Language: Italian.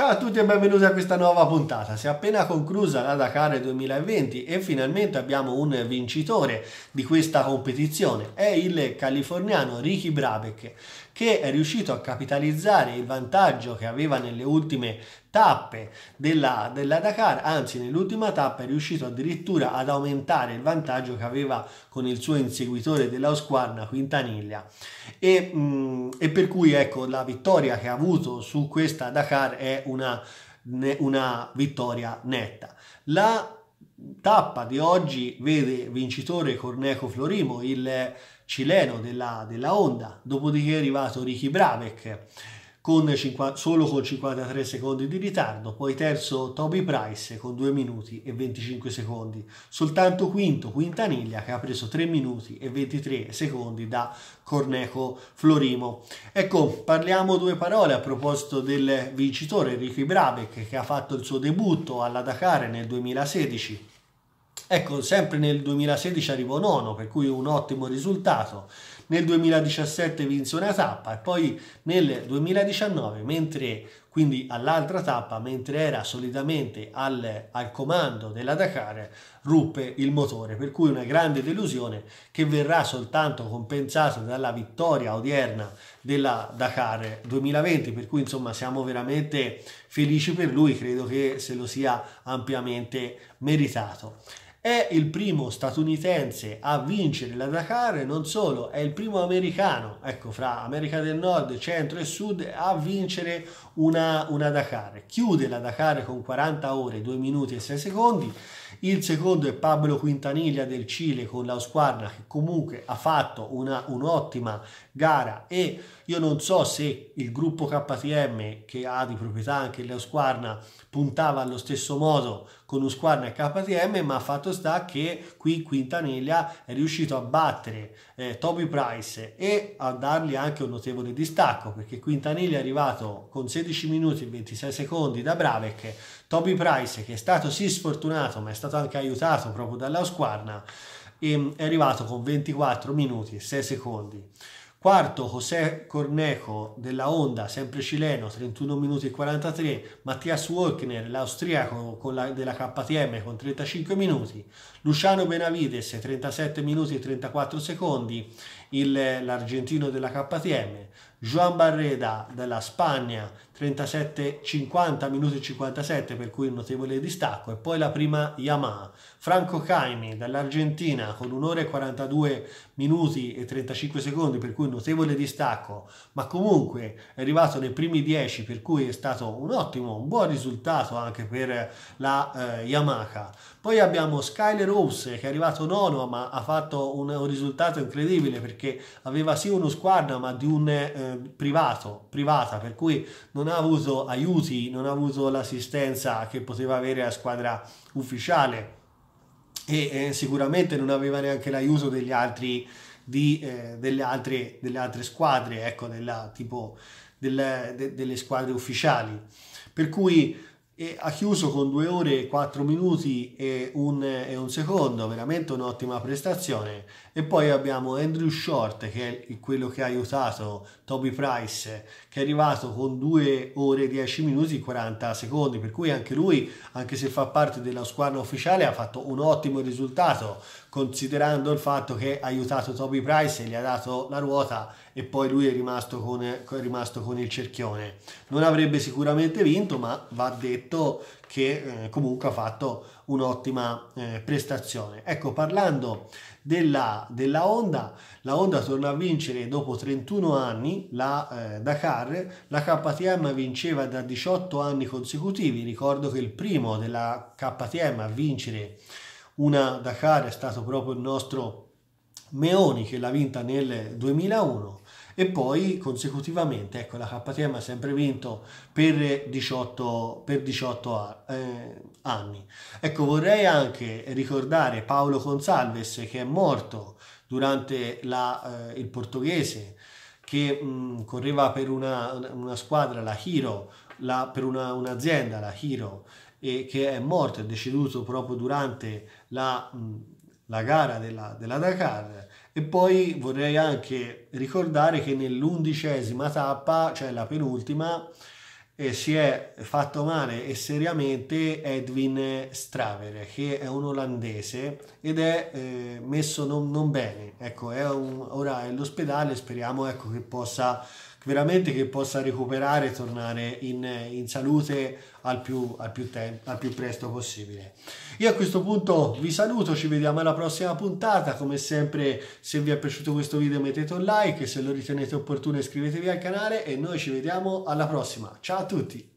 Ciao a tutti e benvenuti a questa nuova puntata. Si è appena conclusa la Dakar 2020 e finalmente abbiamo un vincitore di questa competizione. È il californiano Ricky Brabeck che è riuscito a capitalizzare il vantaggio che aveva nelle ultime tappe della, della Dakar, anzi nell'ultima tappa è riuscito addirittura ad aumentare il vantaggio che aveva con il suo inseguitore della Osquarna Quintaniglia e, mh, mm, e per cui ecco la vittoria che ha avuto su questa Dakar è una, una vittoria netta. La tappa di oggi vede vincitore Corneco Florimo, il cileno della, della Honda, dopodiché è arrivato Ricky Bravec con 50, solo con 53 secondi di ritardo, poi terzo Toby Price con 2 minuti e 25 secondi, soltanto quinto Quintaniglia che ha preso 3 minuti e 23 secondi da Corneco Florimo. Ecco, parliamo due parole a proposito del vincitore Ricky Brabec che ha fatto il suo debutto alla Dakar nel 2016 Ecco, sempre nel 2016 arrivò nono, per cui un ottimo risultato. Nel 2017 vinse una tappa e poi nel 2019, mentre quindi all'altra tappa, mentre era solidamente al, al comando della Dakar, ruppe il motore, per cui una grande delusione che verrà soltanto compensata dalla vittoria odierna della Dakar 2020, per cui insomma siamo veramente felici per lui, credo che se lo sia ampiamente meritato. È il primo statunitense a vincere la Dakar, non solo, è il primo americano, ecco, fra America del Nord, Centro e Sud, a vincere una una, una Dakar, chiude la Dakar con 40 ore, 2 minuti e 6 secondi, il secondo è Pablo Quintaniglia del Cile con la squadra che comunque ha fatto una, un'ottima gara e io non so se il gruppo KTM che ha di proprietà anche la squadra puntava allo stesso modo con Usquarna e KTM ma fatto sta che qui Quintaniglia è riuscito a battere eh, Toby Price e a dargli anche un notevole distacco perché Quintaniglia è arrivato con 16 minuti e 26 secondi da Bravec, Toby Price che è stato sì sfortunato ma è stato stato anche aiutato proprio dalla squarna e ehm, è arrivato con 24 minuti e 6 secondi. Quarto José Corneco della Honda, sempre cileno, 31 minuti e 43, Mattias Walkner, l'austriaco la, della KTM con 35 minuti, Luciano Benavides 37 minuti e 34 secondi, l'argentino della KTM, Juan Barreda della Spagna 37, 50 minuti 57 per cui un notevole distacco e poi la prima Yamaha Franco Caimi dall'Argentina con 1 ora e 42 minuti e 35 secondi per cui un notevole distacco ma comunque è arrivato nei primi 10 per cui è stato un ottimo un buon risultato anche per la eh, Yamaha poi abbiamo Skyler Rose che è arrivato nono ma ha fatto un, un risultato incredibile perché aveva sì uno squadra ma di un eh, privato privata per cui non ha avuto aiuti, non ha avuto l'assistenza che poteva avere la squadra ufficiale e eh, sicuramente non aveva neanche l'aiuto degli altri, di, eh, delle, altre, delle, altre, squadre, ecco, della, tipo, della, de, delle squadre ufficiali. Per cui e ha chiuso con 2 ore 4 minuti e un, e un, secondo, veramente un'ottima prestazione. E poi abbiamo Andrew Short, che è quello che ha aiutato Toby Price, che è arrivato con 2 ore 10 minuti e 40 secondi, per cui anche lui, anche se fa parte della squadra ufficiale, ha fatto un ottimo risultato, considerando il fatto che ha aiutato Toby Price e gli ha dato la ruota e poi lui è rimasto con, è rimasto con il cerchione. Non avrebbe sicuramente vinto, ma va detto Benedetto che eh, comunque ha fatto un'ottima eh, prestazione. Ecco, parlando della, della Honda, la Honda torna a vincere dopo 31 anni la eh, Dakar, la KTM vinceva da 18 anni consecutivi, ricordo che il primo della KTM a vincere una Dakar è stato proprio il nostro Meoni che l'ha vinta nel 2001 e poi consecutivamente, ecco, la KTM ha sempre vinto per 18, per 18 a, eh, anni. Ecco, vorrei anche ricordare Paolo Consalves che è morto durante la, eh, il portoghese che mh, mm, correva per una, una, squadra, la Hiro, la, per una, un'azienda, la Hiro, e che è morto, è deceduto proprio durante la... Mh, mm, la gara della, della Dakar. E poi vorrei anche ricordare che nell'undicesima tappa, cioè la penultima, eh, si è fatto male e seriamente Edwin Straver, che è un olandese ed è eh, messo non, non, bene. Ecco, è un, ora è all'ospedale, speriamo ecco, che possa veramente che possa recuperare e tornare in, in salute al più, al, più tempo, al più presto possibile. Io a questo punto vi saluto, ci vediamo alla prossima puntata, come sempre se vi è piaciuto questo video mettete un like, se lo ritenete opportuno iscrivetevi al canale e noi ci vediamo alla prossima. Ciao a tutti!